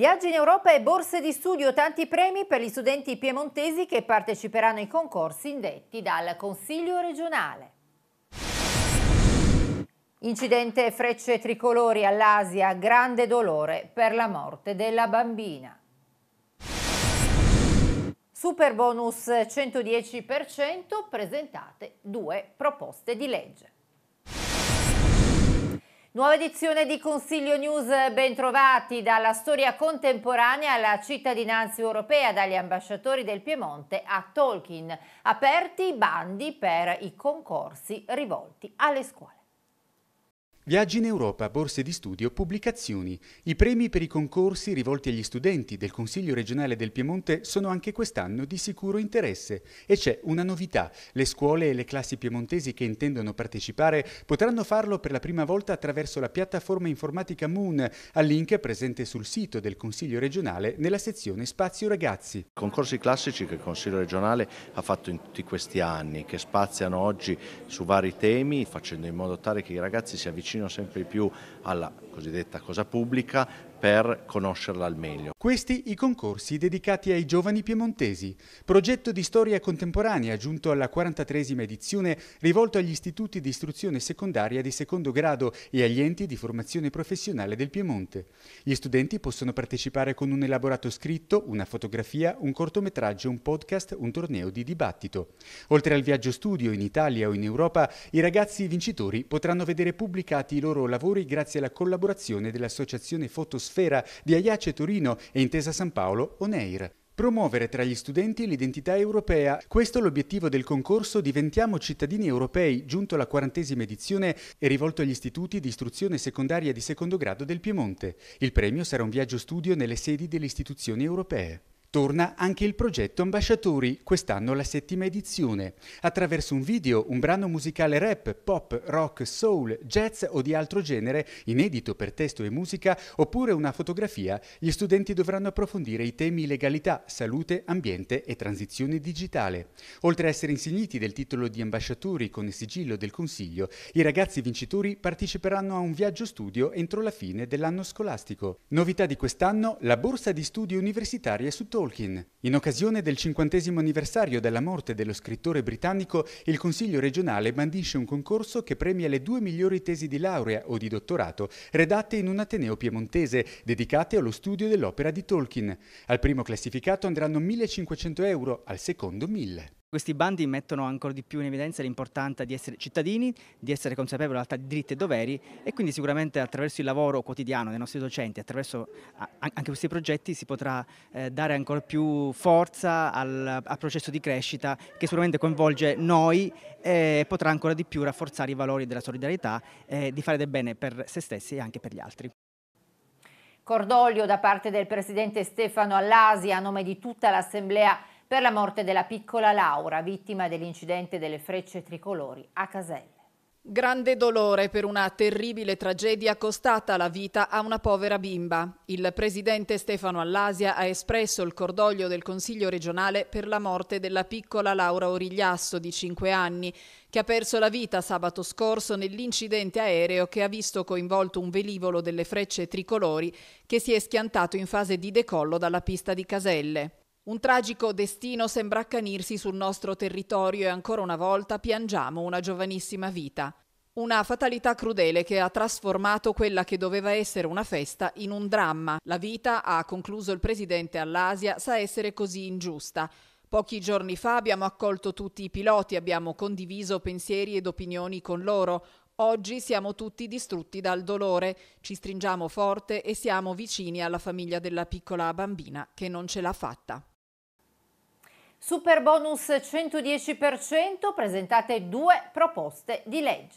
Viaggi in Europa e borse di studio, tanti premi per gli studenti piemontesi che parteciperanno ai concorsi indetti dal Consiglio regionale. Incidente frecce tricolori all'Asia, grande dolore per la morte della bambina. Super bonus 110% presentate due proposte di legge. Nuova edizione di Consiglio News, bentrovati dalla storia contemporanea alla cittadinanza europea, dagli ambasciatori del Piemonte a Tolkien. Aperti i bandi per i concorsi rivolti alle scuole. Viaggi in Europa, borse di studio, pubblicazioni. I premi per i concorsi rivolti agli studenti del Consiglio regionale del Piemonte sono anche quest'anno di sicuro interesse. E c'è una novità. Le scuole e le classi piemontesi che intendono partecipare potranno farlo per la prima volta attraverso la piattaforma informatica Moon, al link presente sul sito del Consiglio regionale nella sezione Spazio Ragazzi. Concorsi classici che il Consiglio regionale ha fatto in tutti questi anni, che spaziano oggi su vari temi, facendo in modo tale che i ragazzi si avvicinino sempre di più alla cosiddetta cosa pubblica, per conoscerla al meglio. Questi i concorsi dedicati ai giovani piemontesi, progetto di storia contemporanea giunto alla 43esima edizione rivolto agli istituti di istruzione secondaria di secondo grado e agli enti di formazione professionale del Piemonte. Gli studenti possono partecipare con un elaborato scritto, una fotografia, un cortometraggio, un podcast, un torneo di dibattito. Oltre al viaggio studio in Italia o in Europa, i ragazzi vincitori potranno vedere pubblicati i loro lavori grazie alla collaborazione dell'associazione Fotosfera Sfera di Aiace Torino e Intesa San Paolo Oneir. Promuovere tra gli studenti l'identità europea. Questo è l'obiettivo del concorso Diventiamo cittadini europei, giunto alla quarantesima edizione e rivolto agli istituti di istruzione secondaria di secondo grado del Piemonte. Il premio sarà un viaggio studio nelle sedi delle istituzioni europee. Torna anche il progetto Ambasciatori, quest'anno la settima edizione. Attraverso un video, un brano musicale rap, pop, rock, soul, jazz o di altro genere, inedito per testo e musica, oppure una fotografia, gli studenti dovranno approfondire i temi legalità, salute, ambiente e transizione digitale. Oltre a essere insigniti del titolo di Ambasciatori con il sigillo del Consiglio, i ragazzi vincitori parteciperanno a un viaggio studio entro la fine dell'anno scolastico. Novità di quest'anno, la borsa di studi universitaria su Torino Tolkien. In occasione del cinquantesimo anniversario della morte dello scrittore britannico, il Consiglio regionale bandisce un concorso che premia le due migliori tesi di laurea o di dottorato redatte in un ateneo piemontese, dedicate allo studio dell'opera di Tolkien. Al primo classificato andranno 1500 euro, al secondo 1000. Questi bandi mettono ancora di più in evidenza l'importanza di essere cittadini, di essere consapevoli della di diritti e doveri e quindi sicuramente attraverso il lavoro quotidiano dei nostri docenti, attraverso anche questi progetti si potrà eh, dare ancora più forza al, al, processo di crescita che sicuramente coinvolge noi e potrà ancora di più rafforzare i valori della solidarietà e di fare del bene per se stessi e anche per gli altri. Cordoglio da parte del Presidente Stefano Allasi a nome di tutta l'Assemblea per la morte della piccola Laura, vittima dell'incidente delle frecce tricolori a Caselle. Grande dolore per una terribile tragedia costata la vita a una povera bimba. Il presidente Stefano Allasia ha espresso il cordoglio del Consiglio regionale per la morte della piccola Laura Origliasso di 5 anni, che ha perso la vita sabato scorso nell'incidente aereo che ha visto coinvolto un velivolo delle frecce tricolori che si è schiantato in fase di decollo dalla pista di Caselle. Un tragico destino sembra accanirsi sul nostro territorio e ancora una volta piangiamo una giovanissima vita. Una fatalità crudele che ha trasformato quella che doveva essere una festa in un dramma. La vita, ha concluso il presidente all'Asia, sa essere così ingiusta. Pochi giorni fa abbiamo accolto tutti i piloti, abbiamo condiviso pensieri ed opinioni con loro. Oggi siamo tutti distrutti dal dolore, ci stringiamo forte e siamo vicini alla famiglia della piccola bambina che non ce l'ha fatta. Super bonus 110% presentate due proposte di legge.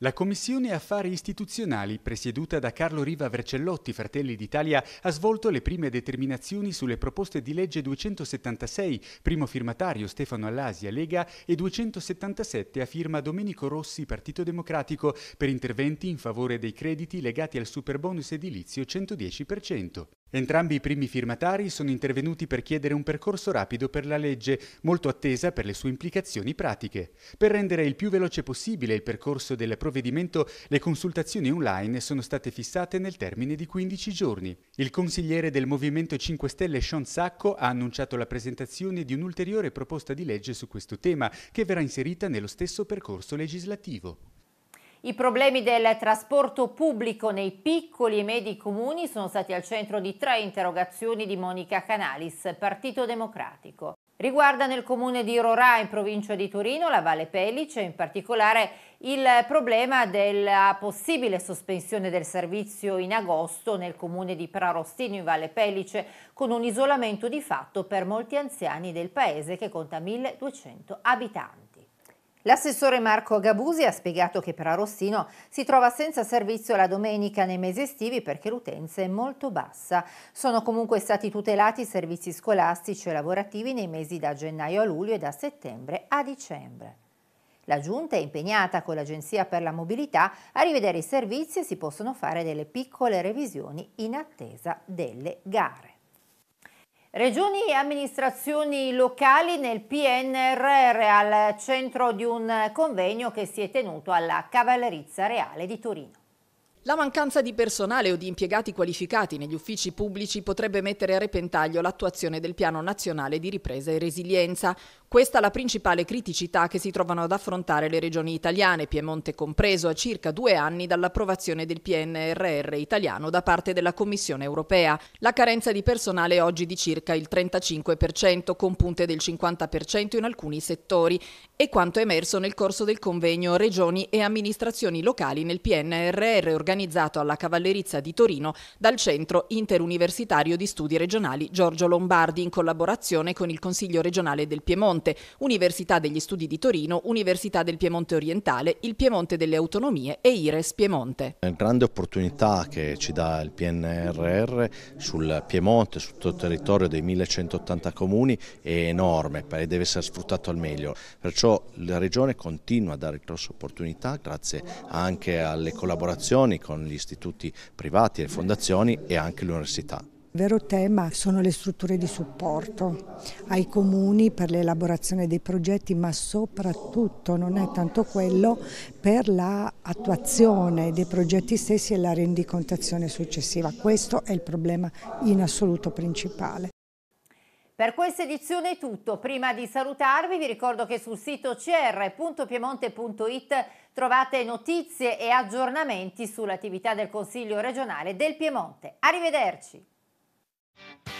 La Commissione Affari Istituzionali, presieduta da Carlo Riva Vercellotti, Fratelli d'Italia, ha svolto le prime determinazioni sulle proposte di legge 276, primo firmatario Stefano Allasia, Lega, e 277 a firma Domenico Rossi, Partito Democratico, per interventi in favore dei crediti legati al superbonus edilizio 110%. Entrambi i primi firmatari sono intervenuti per chiedere un percorso rapido per la legge, molto attesa per le sue implicazioni pratiche. Per rendere il più veloce possibile il percorso del provvedimento, le consultazioni online sono state fissate nel termine di 15 giorni. Il consigliere del Movimento 5 Stelle Sean Sacco ha annunciato la presentazione di un'ulteriore proposta di legge su questo tema, che verrà inserita nello stesso percorso legislativo. I problemi del trasporto pubblico nei piccoli e medi comuni sono stati al centro di tre interrogazioni di Monica Canalis, Partito Democratico. Riguarda nel comune di Rorà in provincia di Torino, la Valle Pellice, in particolare il problema della possibile sospensione del servizio in agosto nel comune di Prarostino in Valle Pellice con un isolamento di fatto per molti anziani del paese che conta 1200 abitanti. L'assessore Marco Gabusi ha spiegato che per Arostino si trova senza servizio la domenica nei mesi estivi perché l'utenza è molto bassa. Sono comunque stati tutelati i servizi scolastici e lavorativi nei mesi da gennaio a luglio e da settembre a dicembre. La Giunta è impegnata con l'Agenzia per la Mobilità a rivedere i servizi e si possono fare delle piccole revisioni in attesa delle gare. Regioni e amministrazioni locali nel PNRR al centro di un convegno che si è tenuto alla Cavallerizza Reale di Torino. La mancanza di personale o di impiegati qualificati negli uffici pubblici potrebbe mettere a repentaglio l'attuazione del Piano Nazionale di Ripresa e Resilienza, questa è la principale criticità che si trovano ad affrontare le regioni italiane, Piemonte compreso, a circa due anni dall'approvazione del PNRR italiano da parte della Commissione europea. La carenza di personale è oggi di circa il 35%, con punte del 50% in alcuni settori, e quanto è emerso nel corso del convegno Regioni e amministrazioni locali nel PNRR organizzato alla Cavallerizza di Torino dal Centro Interuniversitario di Studi Regionali Giorgio Lombardi in collaborazione con il Consiglio regionale del Piemonte Piemonte, Università degli Studi di Torino, Università del Piemonte Orientale, il Piemonte delle Autonomie e IRES Piemonte. La grande opportunità che ci dà il PNRR sul Piemonte, sul territorio dei 1180 comuni è enorme e deve essere sfruttato al meglio, perciò la Regione continua a dare grosse opportunità grazie anche alle collaborazioni con gli istituti privati, le fondazioni e anche l'università vero tema sono le strutture di supporto ai comuni per l'elaborazione dei progetti, ma soprattutto non è tanto quello per l'attuazione dei progetti stessi e la rendicontazione successiva. Questo è il problema in assoluto principale. Per questa edizione è tutto. Prima di salutarvi vi ricordo che sul sito cr.piemonte.it trovate notizie e aggiornamenti sull'attività del Consiglio regionale del Piemonte. Arrivederci! Thank you